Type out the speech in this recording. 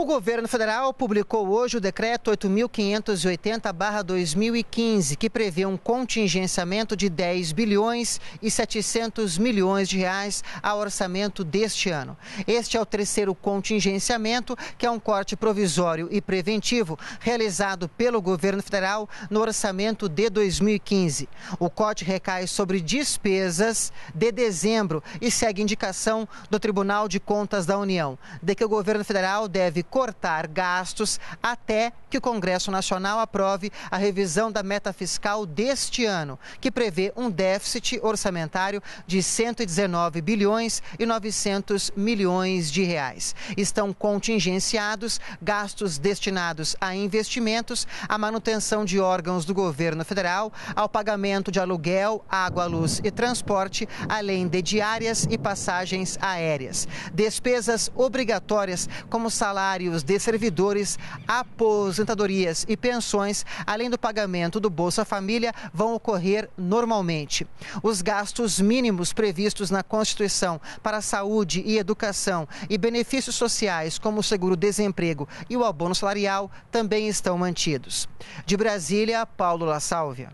O governo federal publicou hoje o decreto 8580/2015, que prevê um contingenciamento de 10 bilhões e 700 milhões de reais ao orçamento deste ano. Este é o terceiro contingenciamento, que é um corte provisório e preventivo realizado pelo governo federal no orçamento de 2015. O corte recai sobre despesas de dezembro e segue indicação do Tribunal de Contas da União, de que o governo federal deve cortar gastos até que o Congresso Nacional aprove a revisão da meta fiscal deste ano, que prevê um déficit orçamentário de 119 bilhões e 900 milhões de reais. Estão contingenciados gastos destinados a investimentos, à manutenção de órgãos do governo federal, ao pagamento de aluguel, água, luz e transporte, além de diárias e passagens aéreas. Despesas obrigatórias como salário salários de servidores, aposentadorias e pensões, além do pagamento do Bolsa Família, vão ocorrer normalmente. Os gastos mínimos previstos na Constituição para saúde e educação e benefícios sociais, como o seguro-desemprego e o abono salarial, também estão mantidos. De Brasília, Paulo La Sálvia.